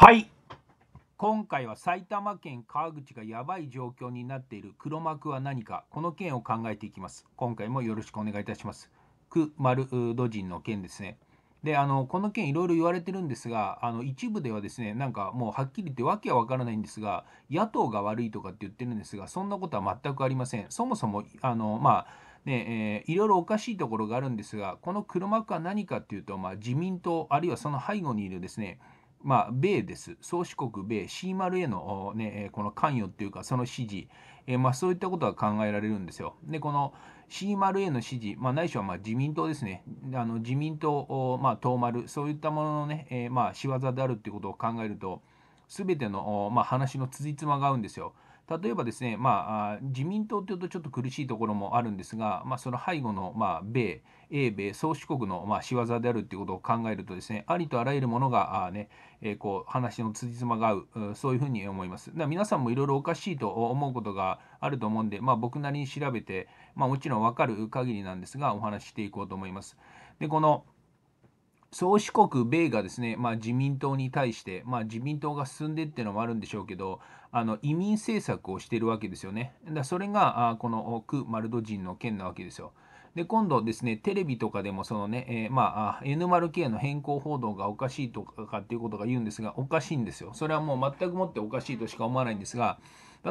はい今回は埼玉県川口がやばい状況になっている黒幕は何かこの件を考えていきます今回もよろしくお願いいたしますく丸土人の件ですねであのこの件いろいろ言われてるんですがあの一部ではですねなんかもうはっきり言ってわけはわからないんですが野党が悪いとかって言ってるんですがそんなことは全くありませんそもそもあのまあねえー、いろいろおかしいところがあるんですがこの黒幕は何かっていうと、まあ、自民党あるいはその背後にいるですねまあ、米です、宗主国米、c ル a の、ね、この関与っていうか、その支持、えー、まあ、そういったことが考えられるんですよ。で、この c ル a の支持、まあ、ないしはま自民党ですね、あの自民党、まあ、党丸、そういったもののね、えー、まあ、仕業であるっていうことを考えると、すべての、まあ、話のつじつまが合うんですよ。例えばですね、まあ、自民党というとちょっと苦しいところもあるんですが、まあ、その背後の、まあ、米、英米、宗主国の、まあ、仕業であるということを考えるとですね、ありとあらゆるものがあ、ねえー、こう話の辻褄が合う、そういうふうに思います。だ皆さんもいろいろおかしいと思うことがあると思うんで、まあ、僕なりに調べて、まあ、もちろん分かる限りなんですが、お話ししていこうと思います。でこの宗主国米がですね、まあ、自民党に対して、まあ、自民党が進んでっていうのもあるんでしょうけど、あの移民政策をしてるわけですよね。だそれがあこのク・マルド人の件なわけですよ。で今度ですね、テレビとかでもそのね、えー、まあ、n 丸 k の変更報道がおかしいとかっていうことが言うんですが、おかしいんですよ。それはもう全くもっておかしいとしか思わないんですが、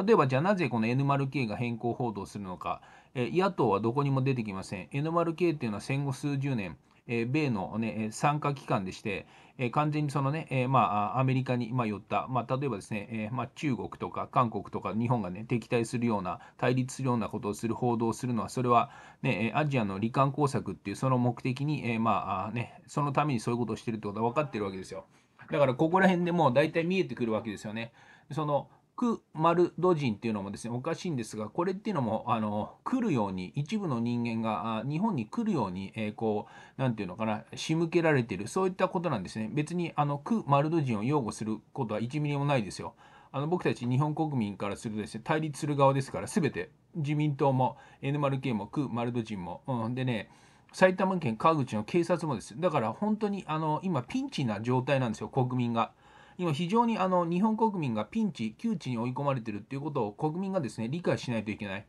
例えばじゃあなぜこの n 丸 k が変更報道するのか、えー、野党はどこにも出てきません。n 丸 k っていうのは戦後数十年、え米の、ね、参加機関でして、え完全にそのね、えまあ、アメリカに、ま寄った、まあ、例えばですね、えまあ、中国とか韓国とか日本がね、敵対するような、対立するようなことをする、報道をするのは、それは、ね、アジアの罹患工作っていうその目的に、えまあね、そのためにそういうことをしてるってことは分かってるわけですよ。だからここら辺でもう大体見えてくるわけですよね。そのクマルド人っていうのもですねおかしいんですがこれっていうのもあの来るように一部の人間が日本に来るように、えー、こう何て言うのかな仕向けられてるそういったことなんですね別にあのクマルド人を擁護することは1ミリもないですよあの僕たち日本国民からするとですね対立する側ですから全て自民党も NMRK もクマルド人も、うん、でね埼玉県川口の警察もですだから本当にあの今ピンチな状態なんですよ国民が。今非常にあの日本国民がピンチ、窮地に追い込まれてるっていうことを国民がですね、理解しないといけない。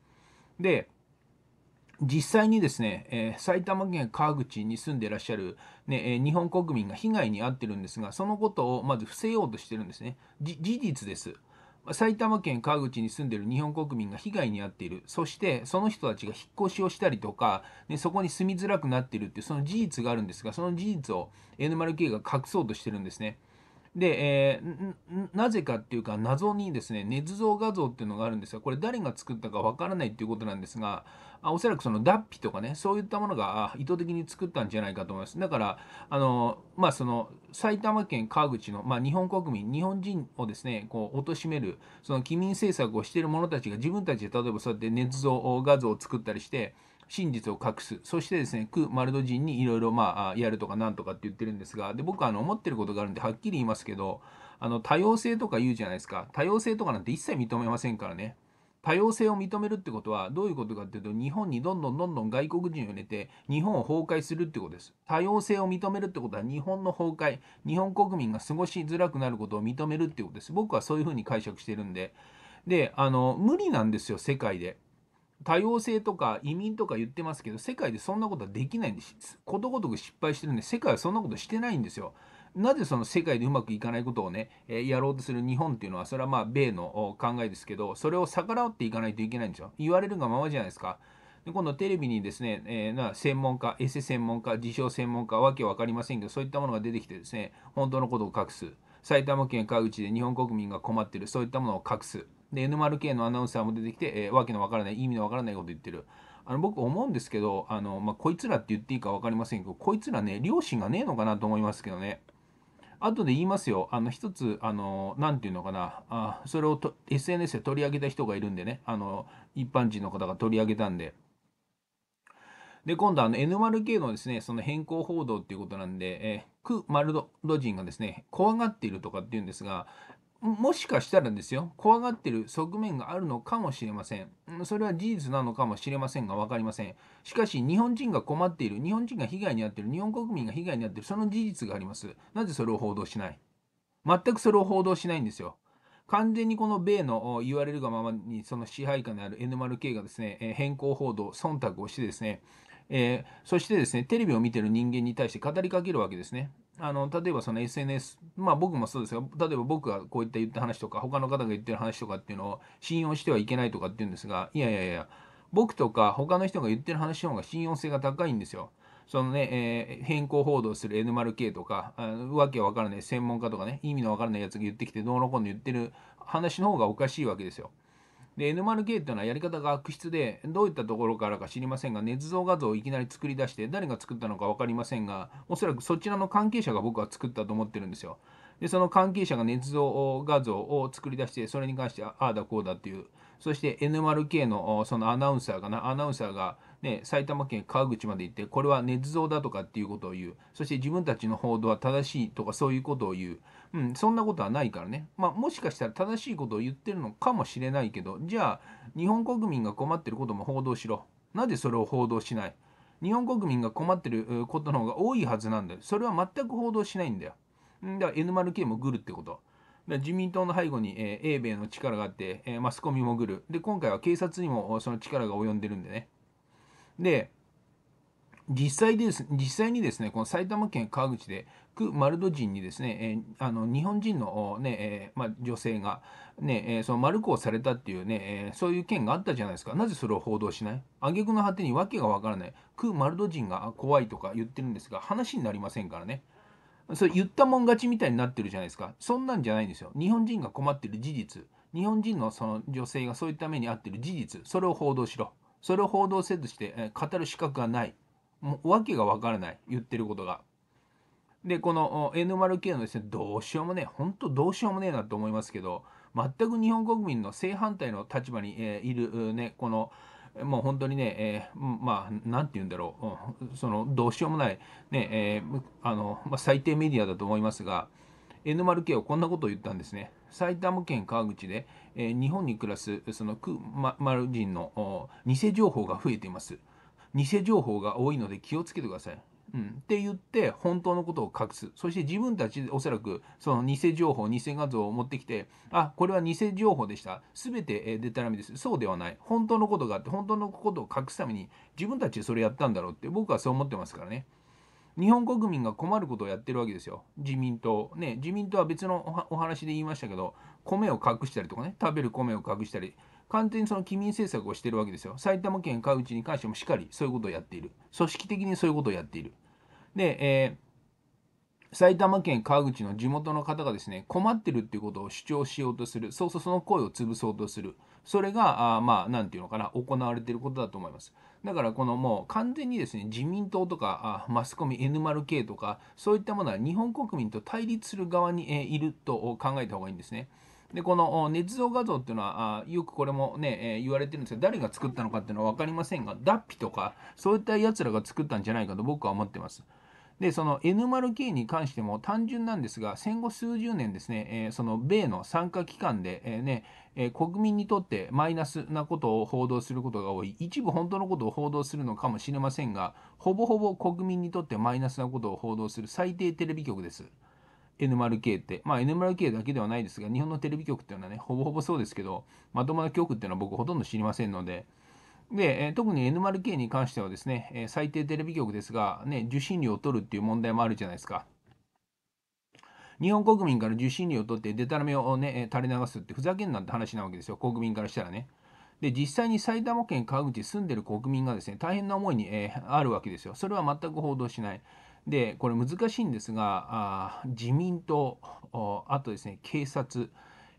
で、実際にですね、えー、埼玉県川口に住んでいらっしゃるね、えー、日本国民が被害に遭ってるんですが、そのことをまず伏せようとしてるんですね。事実です。埼玉県川口に住んでいる日本国民が被害に遭っている、そしてその人たちが引っ越しをしたりとか、ね、そこに住みづらくなっているっていう、その事実があるんですが、その事実を N 丸 K が隠そうとしてるんですね。で、えー、なぜかっていうか謎にですね、捏造画像っていうのがあるんですが、これ誰が作ったかわからないっていうことなんですが、あおそらくその脱皮とかね、そういったものが意図的に作ったんじゃないかと思います。だから、あの、まあ、その、埼玉県川口の、まあ、日本国民、日本人をですね、こう、貶める、その、機民政策をしている者たちが自分たちで例えばそうやって捏造画像を作ったりして、真実を隠すそしてですねク・マルド人にいろいろやるとかなんとかって言ってるんですがで僕はあの思ってることがあるんではっきり言いますけどあの多様性とか言うじゃないですか多様性とかなんて一切認めませんからね。多様性を認めるってことはどういうことかっていうと日本にどんどんどんどん外国人を入れて日本を崩壊するってことです多様性を認めるってことは日本の崩壊日本国民が過ごしづらくなることを認めるってことです僕はそういうふうに解釈してるんでであの無理なんですよ世界で多様性とか移民とか言ってますけど世界でそんなことはできないんですことごとく失敗してるんで世界はそんなことしてないんですよなぜその世界でうまくいかないことをね、えやろうとする日本っていうのは、それはまあ米の考えですけど、それを逆らっていかないといけないんですよ。言われるがままじゃないですか。で今度テレビにですね、えー、な専門家、エセ専門家、自称専門家、わけわかりませんけど、そういったものが出てきてですね、本当のことを隠す。埼玉県川口で日本国民が困ってる、そういったものを隠す。で NMRK のアナウンサーも出てきて、えー、わけのわからない意味のわからないこと言ってるあの僕思うんですけどあの、まあ、こいつらって言っていいか分かりませんけどこいつらね両親がねえのかなと思いますけどね後で言いますよあの一つあの何て言うのかなあそれをと SNS で取り上げた人がいるんでねあの一般人の方が取り上げたんで。で今度あの n 丸 k のですねその変更報道っていうことなんで、えー、ク・マルド人がですね怖がっているとかっていうんですが、もしかしたらですよ、怖がってる側面があるのかもしれません。それは事実なのかもしれませんが分かりません。しかし、日本人が困っている、日本人が被害に遭っている、日本国民が被害に遭っている、その事実があります。なぜそれを報道しない全くそれを報道しないんですよ。完全にこの米の言われるがままに、その支配下である NMRK がですね、変更報道、忖度をしてですね、えー、そしてですね、テレビを見てる人間に対して語りかけるわけですね。あの例えばその SNS まあ僕もそうですが例えば僕がこういった言った話とか他の方が言ってる話とかっていうのを信用してはいけないとかっていうんですがいやいやいや僕とか他の人が言ってる話の方が信用性が高いんですよ。そのね、えー、変更報道する N0K とか、あわけわからない専門家とかね、意味のわからないやつが言ってきて、どうのこうの言ってる話の方がおかしいわけですよ。で N0K というのはやり方が悪質でどういったところからか知りませんが捏造画像をいきなり作り出して誰が作ったのか分かりませんがおそらくそちらの関係者が僕は作ったと思ってるんですよ。でその関係者が捏造画像を作り出してそれに関してはああだこうだっていうそして NMRK のそのアナウンサーかなアナウンサーがね、埼玉県川口まで行ってこれは捏造だとかっていうことを言うそして自分たちの報道は正しいとかそういうことを言ううん、そんなことはないからね、まあ、もしかしたら正しいことを言ってるのかもしれないけどじゃあ日本国民が困ってることも報道しろなぜそれを報道しない日本国民が困ってることの方が多いはずなんだよそれは全く報道しないんだよだから N0K もグルってこと自民党の背後に、えー、英米の力があって、えー、マスコミもグルで今回は警察にもその力が及んでるんでねで実際です実際にですねこの埼玉県川口でク・マルド人にですね、えあの日本人のね、えまあ、女性がね、ねえその丸ルをされたっていうね、えそういう件があったじゃないですかなぜそれを報道しない挙句の果てに訳がわからないク・マルド人が怖いとか言ってるんですが話になりませんからねそれ言ったもん勝ちみたいになってるじゃないですかそんなんじゃないんですよ日本人が困ってる事実日本人のその女性がそういった目に遭ってる事実それを報道しろそれを報道せずして、え語る資格がないもう訳が分からない言ってることが。でこの n 0 K のですねどうしようもね本当どうしようもねえなと思いますけど全く日本国民の正反対の立場に、えいる、ねこのもう本当にね、えー、まあ何て言うんだろう、そのどうしようもない、ねえー、あのまあ、最低メディアだと思いますが N0K はこんなことを言ったんですね。埼玉県川口で、えー、日本に暮らすそのクマル人の偽情報が増えています。偽情報が多いので気をつけてください。うん、って言って本当のことを隠すそして自分たちでおそらくその偽情報偽画像を持ってきてあこれは偽情報でした全てでたらめですそうではない本当のことがあって本当のことを隠すために自分たちでそれやったんだろうって僕はそう思ってますからね日本国民が困ることをやってるわけですよ自民党ね自民党は別のお話で言いましたけど米を隠したりとかね食べる米を隠したり完全にその機民政策をしているわけですよ。埼玉県川内に関してもしっかりそういうことをやっている。組織的にそういうことをやっている。で、えー、埼玉県川口の地元の方がですね、困ってるっていうことを主張しようとする。そうそう、その声を潰そうとする。それが、あまあ、なんていうのかな、行われていることだと思います。だから、このもう完全にですね、自民党とか、あマスコミ N0K とか、そういったものは日本国民と対立する側に、えー、いると考えた方がいいんですね。でこの捏造画像っていうのはあよくこれもね、えー、言われてるんですが誰が作ったのかっていうのは分かりませんが脱皮とかそういったやつらが作ったんじゃないかと僕は思ってます。でその N0K に関しても単純なんですが戦後数十年ですね、えー、その米の参加機関で、えー、ねえ国民にとってマイナスなことを報道することが多い一部本当のことを報道するのかもしれませんがほぼほぼ国民にとってマイナスなことを報道する最低テレビ局です。NMRK って、まあ NMRK だけではないですが、日本のテレビ局っていうのはね、ほぼほぼそうですけど、まともな局っていうのは僕ほとんど知りませんので、で、え特に NMRK に関してはですね、え最低テレビ局ですが、ね、受信料を取るっていう問題もあるじゃないですか。日本国民から受信料を取ってデタラメをね、垂れ流すってふざけんなって話なわけですよ、国民からしたらね。で、実際に埼玉県川口に住んでる国民がですね、大変な思いに、えー、あるわけですよ。それは全く報道しない。でこれ難しいんですが自民党あとですね警察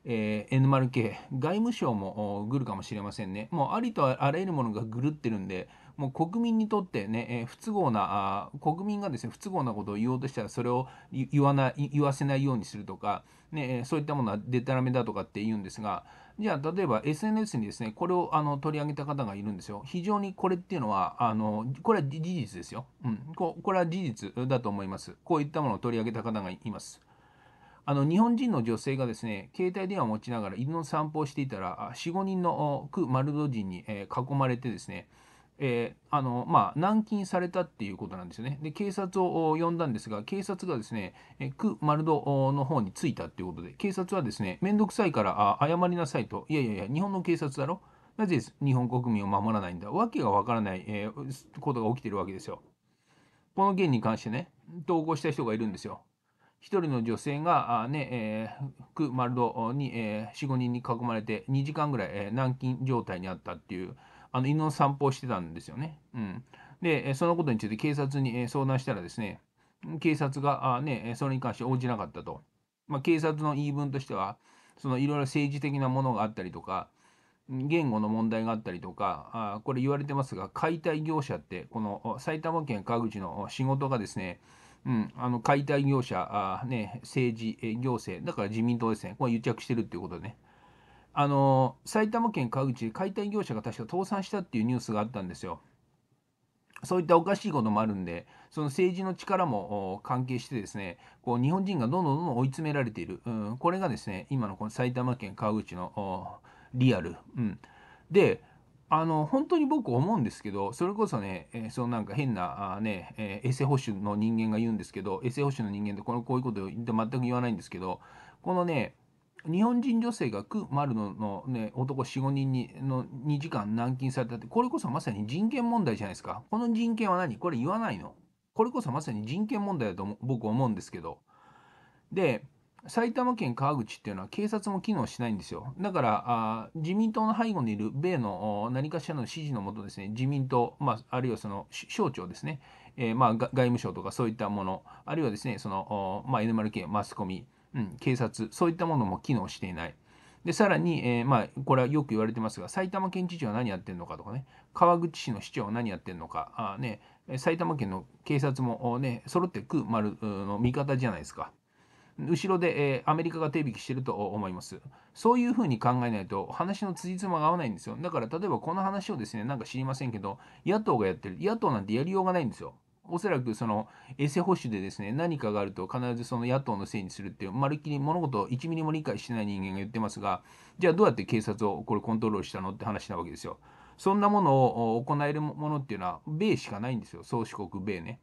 えー、N0K 外務省もぐるかもしれませんねもうありとあらゆるものがぐるってるんでもう国民にとってね、えー、不都合なあ国民がですね不都合なことを言おうとしたらそれを言わない言わせないようにするとか、ね、そういったものはでたらめだとかって言うんですがじゃあ例えば SNS にですねこれをあの取り上げた方がいるんですよ。非常にこれっていうのはあのこれは事実ですよ、うんこ。これは事実だと思います。こういったものを取り上げた方がいます。あの日本人の女性がですね携帯電話を持ちながら犬の散歩をしていたら45人のクマルド人に囲まれてですねえー、あのまあ、軟禁されたっていうことなんですね。で、警察を呼んだんですが、警察がですね、えクマルドの方に着いたっていうことで、警察はですね、面倒くさいからあ謝りなさいと、いやいやいや、日本の警察だろ。なぜ日本国民を守らないんだ。わけがわからない、えー、ことが起きてるわけですよ。この件に関してね、投稿した人がいるんですよ。一人の女性が、あね、えー、クマルドに、えー、4、5人に囲まれて2時間ぐらい、えー、軟禁状態にあったっていう、あの犬の散歩をしてたんですよね。うん、で、そのことについて警察に相談したらですね、警察があ、ね、それに関して応じなかったと。まあ、警察の言い分としては、そのいろいろ政治的なものがあったりとか、言語の問題があったりとか、あこれ言われてますが、解体業者って、この埼玉県川口の仕事がですね、うん、あの解体業者あ、ね、政治、行政、だから自民党ですね、これ癒着してるっていうことでね。あの埼玉県川口で解体業者が確か倒産したっていうニュースがあったんですよ。そういったおかしいこともあるんで、その政治の力も関係してですね、こう日本人がどんどんどんどん追い詰められている、うん、これがですね、今のこの埼玉県川口のリアル。うん、であの本当に僕思うんですけどそれこそね、えー、そのなんか変なあね、えー、エセ保守の人間が言うんですけどエセ保守の人間ってこのこういうこと全く言わないんですけどこのね日本人女性がクマルノの、ね、男4、5人にの2時間軟禁されたって、これこそまさに人権問題じゃないですか。この人権は何これ言わないのこれこそまさに人権問題だと僕は思うんですけど。で、埼玉県川口っていうのは警察も機能しないんですよ。だからあ自民党の背後にいる米の何かしらの指示のもとですね、自民党、まあ、あるいはその省庁ですね、えー、まあ、外務省とかそういったもの、あるいはですね、そのまあ、NMRK、マスコミ、うん、警察、そういったものも機能していない。で、さらに、えー、まあ、これはよく言われてますが、埼玉県知事は何やってるのかとかね、川口市の市長は何やってるのか、あね、埼玉県の警察もね、揃ってく丸の味方じゃないですか。後ろで、えー、アメリカが手引きしてると思います。そういうふうに考えないと話の辻褄が合わないんですよ。だから例えばこの話をですね、なんか知りませんけど、野党がやってる。野党なんてやりようがないんですよ。おそらくその衛星保守でですね何かがあると必ずその野党のせいにするっていうまるっきり物事を1ミリも理解してない人間が言ってますがじゃあどうやって警察をこれコントロールしたのって話なわけですよ。そんなものを行えるものっていうのは米しかないんですよ宗主国米ね。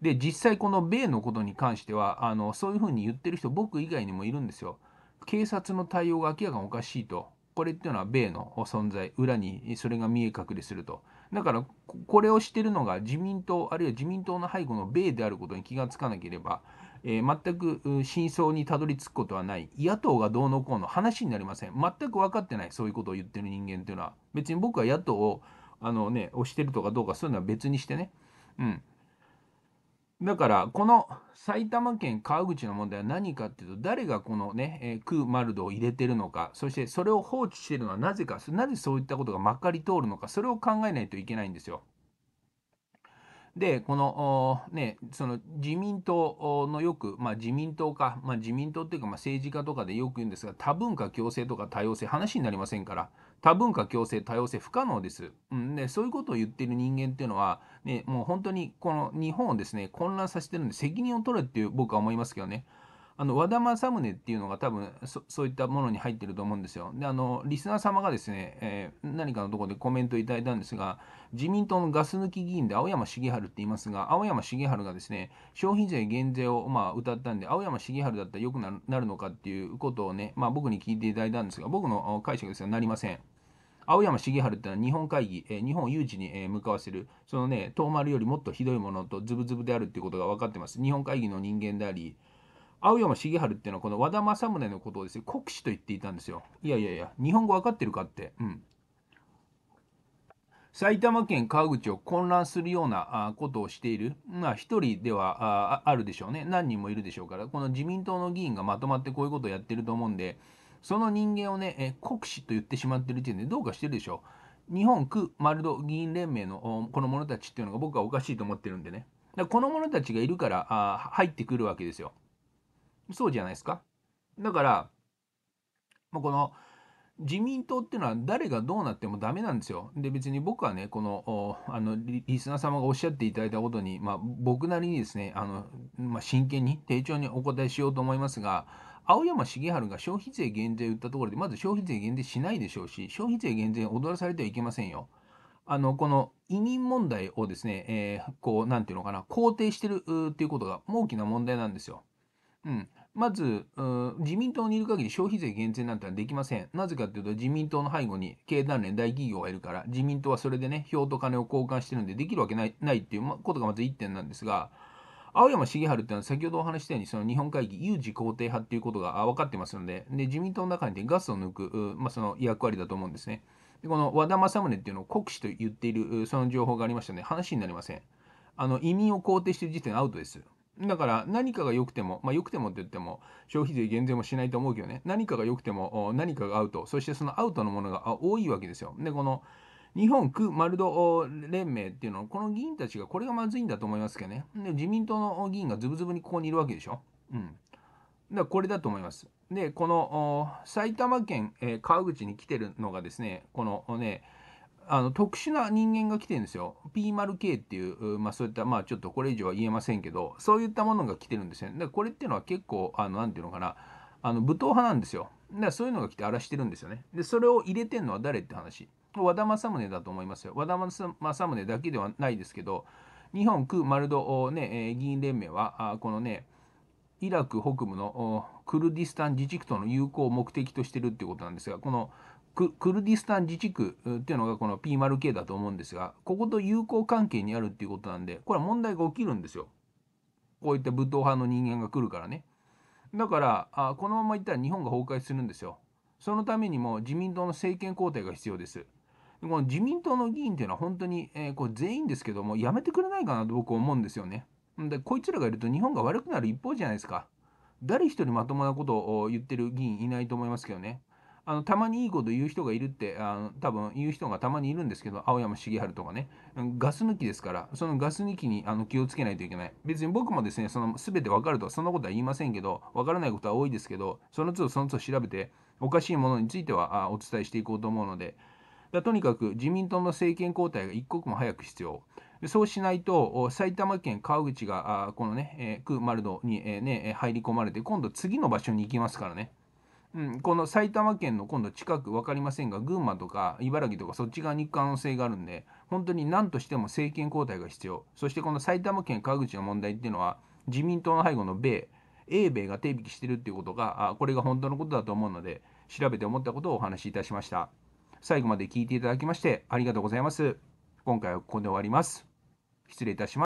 で実際この米のことに関してはあのそういうふうに言ってる人僕以外にもいるんですよ。警察の対応が明らかにおかしいとこれっていうのは米の存在裏にそれが見え隠れすると。だからこれをしてるのが自民党あるいは自民党の背後の米であることに気がつかなければ、えー、全く真相にたどり着くことはない野党がどうのこうの話になりません全く分かってないそういうことを言ってる人間というのは別に僕は野党をあのね押してるとかどうかそういうのは別にしてねうんだから、この埼玉県川口の問題は何かっていうと、誰がこのね、えー、クーマルドを入れてるのか、そしてそれを放置してるのはなぜか、なぜそういったことがまかり通るのか、それを考えないといけないんですよ。で、この、ね、その自民党のよく、まあ、自民党か、まあ、自民党っていうか、まあ、政治家とかでよく言うんですが、多文化共生とか多様性、話になりませんから。多文化共生多様性不可能です、うん、でそういうことを言ってる人間っていうのは、ね、もう本当にこの日本をですね混乱させてるんで責任を取れっていう僕は思いますけどねあの和田政宗っていうのが多分そういったものに入ってると思うんですよ。であのリスナー様がですね、えー、何かのとこでコメントいただいたんですが自民党のガス抜き議員で青山茂春って言いますが青山茂春がですね消費税減税をまあ歌ったんで青山茂春だったらよくなるのかっていうことをね、まあ、僕に聞いていただいたんですが僕の解釈ですがなりません。青山茂春ってのは日本会議、え日本有事に、え向かわせる、そのね、遠丸よりもっとひどいものとズブズブであるっていうことが分かってます。日本会議の人間であり、青山重治っていうのはこの和田政宗のことをですね国士と言っていたんですよいやいやいや日本語わかってるかってうん埼玉県川口を混乱するようなことをしている、まあ、1人ではあるでしょうね、何人もいるでしょうから、この自民党の議員がまとまってこういうことをやってると思うんで、その人間をね、え国士と言ってしまってる時点でどうかしてるでしょう。日本区丸戸議員連盟のこの者たちっていうのが僕はおかしいと思ってるんでね。だこの者たちがいるからあ入ってくるわけですよ。そうじゃないですか。だから、もうこの自民党っていうのは誰がどうなってもダメなんですよ。で、別に僕はね、この、あのリ、リスナー様がおっしゃっていただいたことに、まあ、僕なりにですね、あの、まあ、真剣に、丁重にお答えしようと思いますが、青山重治が消費税減税を言ったところで、まず消費税減税しないでしょうし、消費税減税踊らされてはいけませんよ。あの、この移民問題をですね、えー、こう、なんていうのかな、肯定してるっていうことが大きな問題なんですよ。うん。まず、自民党にいる限り消費税減税なんてはできません。なぜかというと、自民党の背後に経団連大企業がいるから、自民党はそれでね、票と金を交換してるんで、できるわけないないっていうことがまず1点なんですが、青山茂治っていうのは先ほどお話したようにその日本会議有事肯定派っていうことが分かってますのでで自民党の中にガスを抜く、まあ、その役割だと思うんですねでこの和田政宗っていうのを国士と言っているその情報がありましたね話になりませんあの移民を肯定している時点アウトですだから何かが良くても、まあ良くてもって言っても消費税減税もしないと思うけどね、何かが良くても何かがアウト、そしてそのアウトのものが多いわけですよ。で、この日本区丸戸連盟っていうのはこの議員たちがこれがまずいんだと思いますけどね。で、自民党の議員がズブズブにここにいるわけでしょ。うん。だからこれだと思います。で、この埼玉県、え川口に来てるのがですね、このね、あの特殊な人間が来てるんですよ。p 0 k っていう、まあ、そういった、まあ、ちょっとこれ以上は言えませんけど、そういったものが来てるんですね。で、これっていうのは結構、あのなんていうのかな、あの武闘派なんですよ。だからそういうのが来て荒らしてるんですよね。で、それを入れてるのは誰って話。和田政宗だと思いますよ。和田政宗だけではないですけど、日本区丸戸、ね、議員連盟は、このね、イラク北部のクルディスタン自治区との友好を目的としてるってことなんですが、このクルディスタン自治区っていうのがこの P0K だと思うんですがここと友好関係にあるっていうことなんでこれは問題が起きるんですよこういった武闘派の人間が来るからねだからあこのままいったら日本が崩壊するんですよそのためにも自民党の政権交代が必要ですこの自民党の議員っていうのは本当に、えー、これ全員ですけどもやめてくれないかなと僕は思うんですよねでこいつらがいると日本が悪くなる一方じゃないですか誰一人まともなことを言ってる議員いないと思いますけどねあのたまにいいこと言う人がいるってあの多分言う人がたまにいるんですけど青山茂晴とかねガス抜きですからそのガス抜きにあの気をつけないといけない別に僕もですねその全て分かるとはそんなことは言いませんけど分からないことは多いですけどその都度その都度調べておかしいものについてはあお伝えしていこうと思うのでだとにかく自民党の政権交代が一刻も早く必要そうしないと埼玉県川口がこのね、えー、クマルドに、えー、ね、入り込まれて今度次の場所に行きますからねうん、この埼玉県の今度近く分かりませんが群馬とか茨城とかそっち側に行く可能性があるんで本当に何としても政権交代が必要そしてこの埼玉県川口の問題っていうのは自民党の背後の米英米が手引きしてるっていうことがあこれが本当のことだと思うので調べて思ったことをお話しいたしました最後まで聞いていただきましてありがとうございます今回はここで終わります失礼いたします